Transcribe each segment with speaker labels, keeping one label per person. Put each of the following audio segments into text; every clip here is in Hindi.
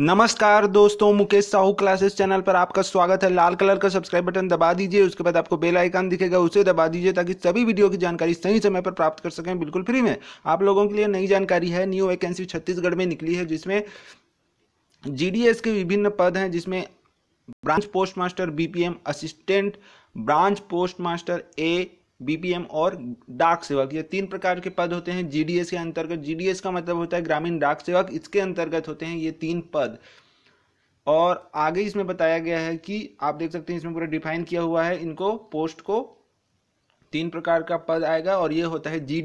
Speaker 1: नमस्कार दोस्तों मुकेश साहू क्लासेस चैनल पर आपका स्वागत है लाल कलर का सब्सक्राइब बटन दबा दीजिए उसके बाद आपको बेल आइकन दिखेगा उसे दबा दीजिए ताकि सभी वीडियो की जानकारी सही समय पर प्राप्त कर सकें बिल्कुल फ्री में आप लोगों के लिए नई जानकारी है न्यू वैकेंसी छत्तीसगढ़ में निकली है जिसमें जी के विभिन्न पद हैं जिसमें branch post master BPM assistant branch post master A BPM और डाक सेवक ये तीन प्रकार के पद होते हैं जीडीएस के अंतर्गत जीडीएस का मतलब होता है ग्रामीण डाक सेवक इसके अंतर्गत होते हैं ये तीन पद और आगे इसमें बताया गया है कि आप देख सकते हैं इसमें पूरा डिफाइन किया हुआ है इनको पोस्ट को तीन प्रकार का पद आएगा और ये होता है जी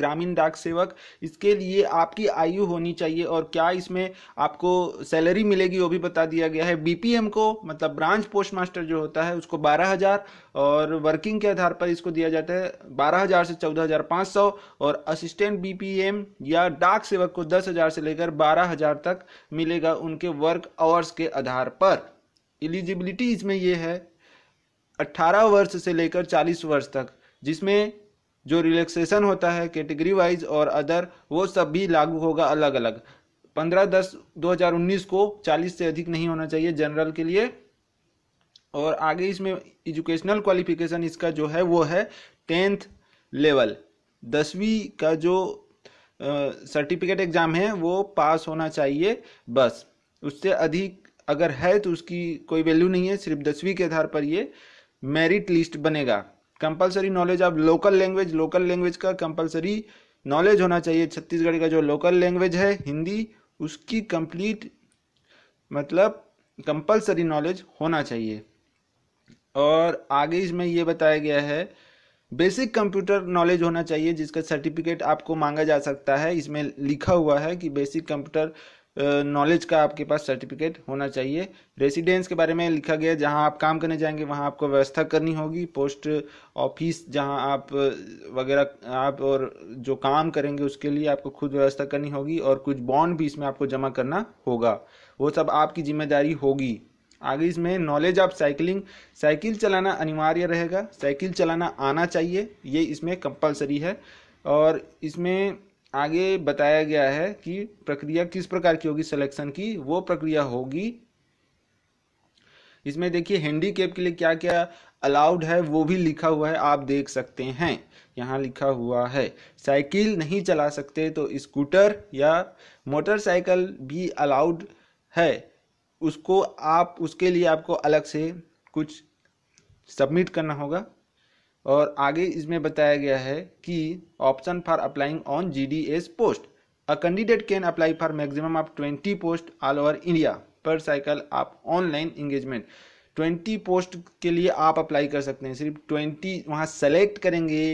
Speaker 1: ग्रामीण डाक सेवक इसके लिए आपकी आयु होनी चाहिए और क्या इसमें आपको सैलरी मिलेगी वो भी बता दिया गया है बीपीएम को मतलब ब्रांच पोस्ट मास्टर जो होता है उसको बारह हजार और वर्किंग के आधार पर इसको दिया जाता है बारह हजार से चौदह हजार पाँच सौ और असिस्टेंट बीपीएम या डाक सेवक को दस हजार से लेकर बारह हजार तक मिलेगा उनके वर्क आवर्स के आधार पर एलिजिबिलिटी इसमें यह है 18 वर्ष से लेकर 40 वर्ष तक जिसमें जो रिलैक्सेशन होता है कैटेगरी वाइज और अदर वो सब भी लागू होगा अलग अलग पंद्रह दस दो हजार उन्नीस को चालीस से अधिक नहीं होना चाहिए जनरल के लिए और आगे इसमें एजुकेशनल क्वालिफिकेशन इसका जो है वो है टेंथ लेवल दसवीं का जो सर्टिफिकेट एग्ज़ाम है वो पास होना चाहिए बस उससे अधिक अगर है तो उसकी कोई वैल्यू नहीं है सिर्फ दसवीं के आधार पर ये मेरिट लिस्ट बनेगा compulsory knowledge of local language local language का कंपलसरी नॉलेज होना चाहिए छत्तीसगढ़ का जो लोकल लैंग्वेज है हिंदी उसकी कंप्लीट मतलब कंपलसरी नॉलेज होना चाहिए और आगे इसमें यह बताया गया है बेसिक कंप्यूटर नॉलेज होना चाहिए जिसका सर्टिफिकेट आपको मांगा जा सकता है इसमें लिखा हुआ है कि बेसिक कंप्यूटर नॉलेज का आपके पास सर्टिफिकेट होना चाहिए रेसिडेंस के बारे में लिखा गया जहां आप काम करने जाएंगे वहां आपको व्यवस्था करनी होगी पोस्ट ऑफिस जहां आप वगैरह आप और जो काम करेंगे उसके लिए आपको खुद व्यवस्था करनी होगी और कुछ बॉन्ड भी इसमें आपको जमा करना होगा वो सब आपकी जिम्मेदारी होगी आगे इसमें नॉलेज ऑफ साइकिलिंग साइकिल चलाना अनिवार्य रहेगा साइकिल चलाना आना चाहिए ये इसमें कंपलसरी है और इसमें आगे बताया गया है कि प्रक्रिया किस प्रकार की होगी सिलेक्शन की वो प्रक्रिया होगी इसमें देखिए हैंडीकेप के लिए क्या क्या अलाउड है वो भी लिखा हुआ है आप देख सकते हैं यहाँ लिखा हुआ है साइकिल नहीं चला सकते तो स्कूटर या मोटरसाइकिल भी अलाउड है उसको आप उसके लिए आपको अलग से कुछ सबमिट करना होगा और आगे इसमें बताया गया है कि option for applying on G D S post a candidate can apply for maximum of twenty post all over India per cycle of online engagement twenty post के लिए आप अप्लाई कर सकते हैं सिर्फ ट्वेंटी वहाँ सेलेक्ट करेंगे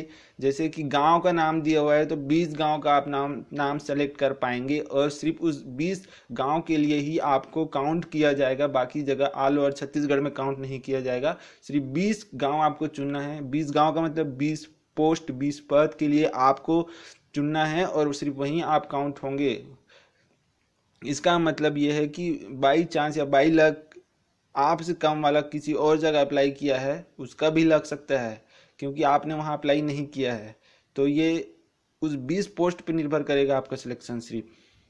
Speaker 1: जैसे कि गांव का नाम दिया हुआ है तो बीस गांव का आप नाम नाम सेलेक्ट कर पाएंगे और सिर्फ उस बीस गांव के लिए ही आपको काउंट किया जाएगा बाकी जगह आल और छत्तीसगढ़ में काउंट नहीं किया जाएगा सिर्फ बीस गाँव आपको चुनना है बीस गाँव का मतलब बीस पोस्ट बीस पद के लिए आपको चुनना है और सिर्फ वहीं आप काउंट होंगे इसका मतलब यह है कि बाई चांस या बाई लक आपसे कम वाला किसी और जगह अप्लाई किया है उसका भी लग सकता है क्योंकि आपने वहाँ अप्लाई नहीं किया है तो ये उस बीस पोस्ट पर निर्भर करेगा आपका सिलेक्शन सिर्फ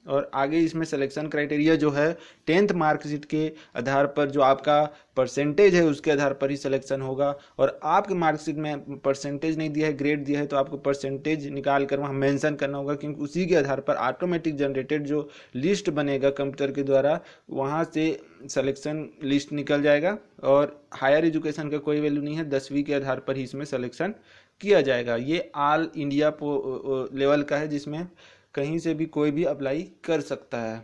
Speaker 1: और आगे इसमें सिलेक्शन क्राइटेरिया जो है टेंथ मार्कशीट के आधार पर जो आपका परसेंटेज है उसके आधार पर ही सिलेक्शन होगा और आपके मार्कशीट में परसेंटेज नहीं दिया है ग्रेड दिया है तो आपको परसेंटेज निकाल कर वहाँ मेंशन करना होगा क्योंकि उसी के आधार पर ऑटोमेटिक जनरेटेड जो लिस्ट बनेगा कंप्यूटर के द्वारा वहाँ से सिलेक्शन लिस्ट निकल जाएगा और हायर एजुकेशन का कोई वैल्यू नहीं है दसवीं के आधार पर ही इसमें सिलेक्शन किया जाएगा ये ऑल इंडिया लेवल का है जिसमें कहीं से भी कोई भी अप्लाई कर सकता है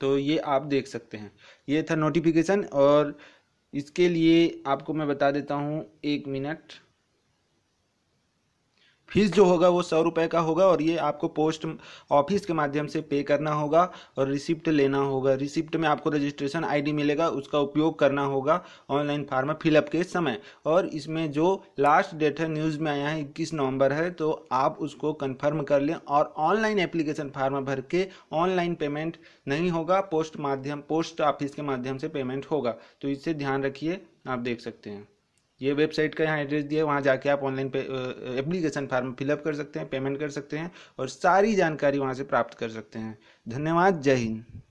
Speaker 1: तो ये आप देख सकते हैं ये था नोटिफिकेशन और इसके लिए आपको मैं बता देता हूँ एक मिनट फीस जो होगा वो सौ रुपये का होगा और ये आपको पोस्ट ऑफिस के माध्यम से पे करना होगा और रिसिप्ट लेना होगा रिसिप्ट में आपको रजिस्ट्रेशन आईडी मिलेगा उसका उपयोग करना होगा ऑनलाइन फार्म फिलअप के समय और इसमें जो लास्ट डेट है न्यूज़ में आया है इक्कीस नवंबर है तो आप उसको कन्फर्म कर लें और ऑनलाइन एप्लीकेशन फार्म भर के ऑनलाइन पेमेंट नहीं होगा पोस्ट माध्यम पोस्ट ऑफिस के माध्यम से पेमेंट होगा तो इससे ध्यान रखिए आप देख सकते हैं ये वेबसाइट का यहाँ एड्रेस दिया है वहाँ जाके आप ऑनलाइन एप्लीकेशन फार्म फिलअप कर सकते हैं पेमेंट कर सकते हैं और सारी जानकारी वहाँ से प्राप्त कर सकते हैं धन्यवाद जय हिंद